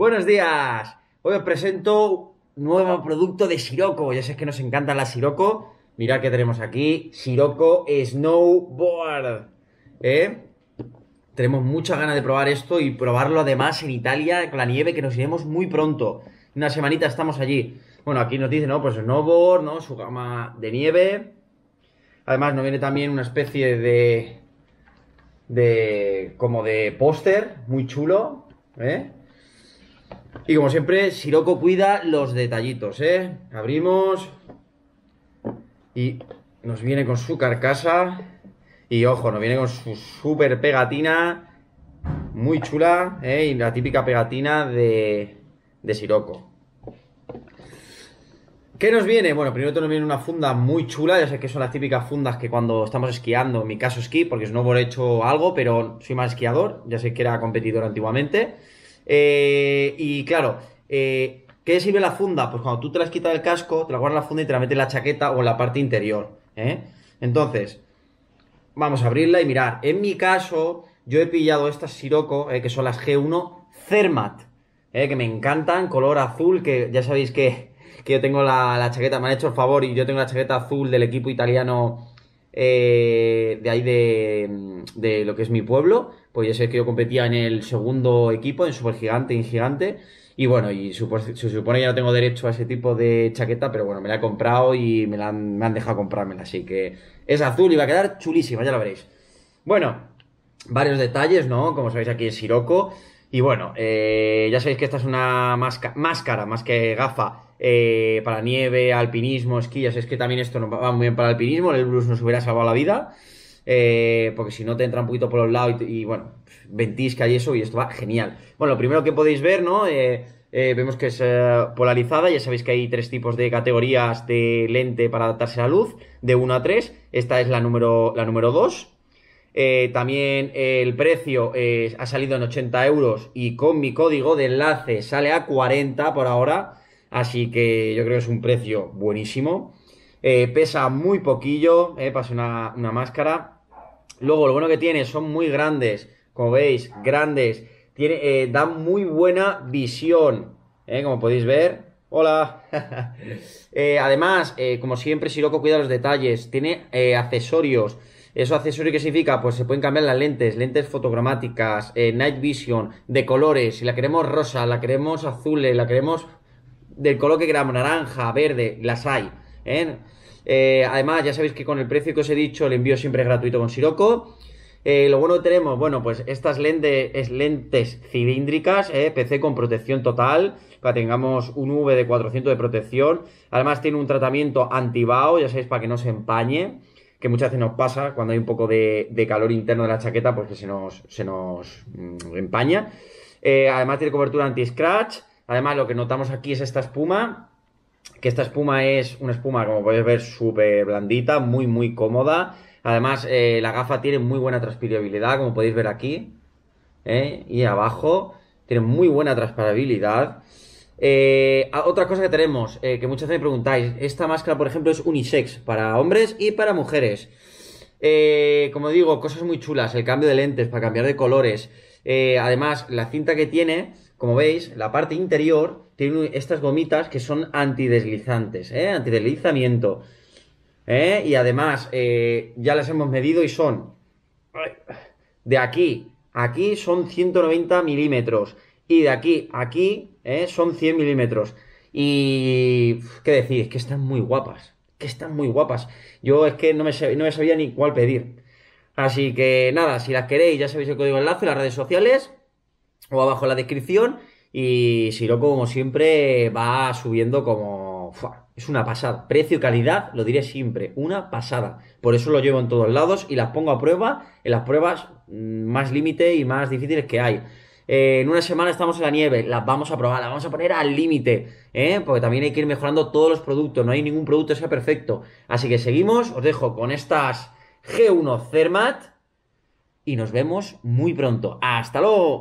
Buenos días. Hoy os presento nuevo producto de Siroco. Ya sé que nos encanta la Siroco. Mirad que tenemos aquí. Siroco Snowboard. ¿Eh? Tenemos muchas ganas de probar esto y probarlo además en Italia con la nieve que nos iremos muy pronto. Una semanita estamos allí. Bueno, aquí nos dice, ¿no? Pues snowboard, ¿no? Su gama de nieve. Además nos viene también una especie de... De... como de póster, muy chulo, ¿eh? Y como siempre, Siroco cuida los detallitos, ¿eh? Abrimos. Y nos viene con su carcasa. Y ojo, nos viene con su super pegatina. Muy chula, ¿eh? Y la típica pegatina de, Siroco. ¿Qué nos viene? Bueno, primero nos viene una funda muy chula, ya sé que son las típicas fundas que cuando estamos esquiando, en mi caso esquí, porque no he hecho algo, pero soy más esquiador, ya sé que era competidor antiguamente. Eh, y claro, eh, ¿qué sirve la funda? Pues cuando tú te la quitas del casco, te la guardas la funda y te la metes en la chaqueta o en la parte interior. ¿eh? Entonces, vamos a abrirla y mirar. En mi caso, yo he pillado estas Siroco, eh, que son las G1 Cermat, que me encantan, color azul, que ya sabéis que, que yo tengo la, la, chaqueta, me han hecho el favor y yo tengo la chaqueta azul del equipo italiano eh, de ahí de, mm, de, lo que es mi pueblo, pues ya sé que yo competía en el segundo equipo, en gigante en Gigante, y bueno, y se supone que ya no tengo derecho a ese tipo de chaqueta, pero bueno, me la he comprado y me, la han, dejado comprármela, así que es azul y va a quedar chulísima, ya lo veréis. Bueno, varios detalles, ¿no? Como sabéis aquí en Siroco, y bueno, eh, ya sabéis que esta es una máscara, más que gafa, eh, para nieve, alpinismo, esquí. es que también esto no va muy bien para alpinismo. El blues nos hubiera salvado la vida. Eh, porque si no te entra un poquito por los lados y, bueno, ventisca y eso, y esto va genial. Bueno, lo primero que podéis ver, ¿no? vemos que es polarizada. Ya sabéis que hay tres tipos de categorías de lente para adaptarse a la luz, de 1 a 3. Esta es la número, la número 2. Eh, también el precio eh, ha salido en 80 euros y con mi código de enlace sale a 40 por ahora. Así que yo creo que es un precio buenísimo. Eh, pesa muy poquillo, pasa una, una, máscara. Luego, lo bueno que tiene, son muy grandes, como veis, grandes. Tiene, da muy buena visión, como podéis ver. Hola. además, como siempre, si loco, cuida los detalles. Tiene accesorios eso accesorio qué significa, pues se pueden cambiar las lentes, lentes fotogramáticas, eh, night vision, de colores, si la queremos rosa, la queremos azul, eh, la queremos del color que queramos, naranja, verde, las hay. ¿eh? además, ya sabéis que con el precio que os he dicho, el envío siempre es gratuito con Siroco. lo bueno que tenemos, bueno, pues estas lentes, lentes cilíndricas, PC con protección total, para que tengamos un V de 400 de protección. Además tiene un tratamiento antibao, ya sabéis, para que no se empañe que muchas veces nos pasa cuando hay un poco de, calor interno de la chaqueta, pues que se nos, se nos mm, empaña. Eh, además tiene cobertura anti-scratch. Además lo que notamos aquí es esta espuma, que esta espuma es una espuma, como podéis ver, súper blandita, muy, muy cómoda. Además, eh, la gafa tiene muy buena transpirabilidad, como podéis ver aquí. Eh, y abajo tiene muy buena transpirabilidad. Eh, otra cosa que tenemos, eh, que muchas veces me preguntáis, esta máscara, por ejemplo, es unisex para hombres y para mujeres. Eh, como digo, cosas muy chulas, el cambio de lentes para cambiar de colores. Eh, además, la cinta que tiene, como veis, la parte interior tiene estas gomitas que son antideslizantes, antideslizamiento. Y además, ya las hemos medido y son de aquí, aquí son 190 milímetros y de aquí a aquí ¿eh? son 100 milímetros. Y qué decir, es que están muy guapas, que están muy guapas. Yo es que no me, sabía, no sabía ni cuál pedir. Así que nada, si las queréis ya sabéis el código de enlace, las redes sociales o abajo en la descripción. Y si loco, como siempre, va subiendo como... Es una pasada. Precio y calidad, lo diré siempre, una pasada. Por eso lo llevo en todos lados y las pongo a prueba en las pruebas mm, más límite y más difíciles que hay. Eh, en una semana estamos en la nieve, las vamos a probar, la vamos a poner al límite, ¿eh? porque también hay que ir mejorando todos los productos, no hay ningún producto que sea perfecto. Así que seguimos, os dejo con estas G1 Cermat y nos vemos muy pronto. ¡Hasta luego!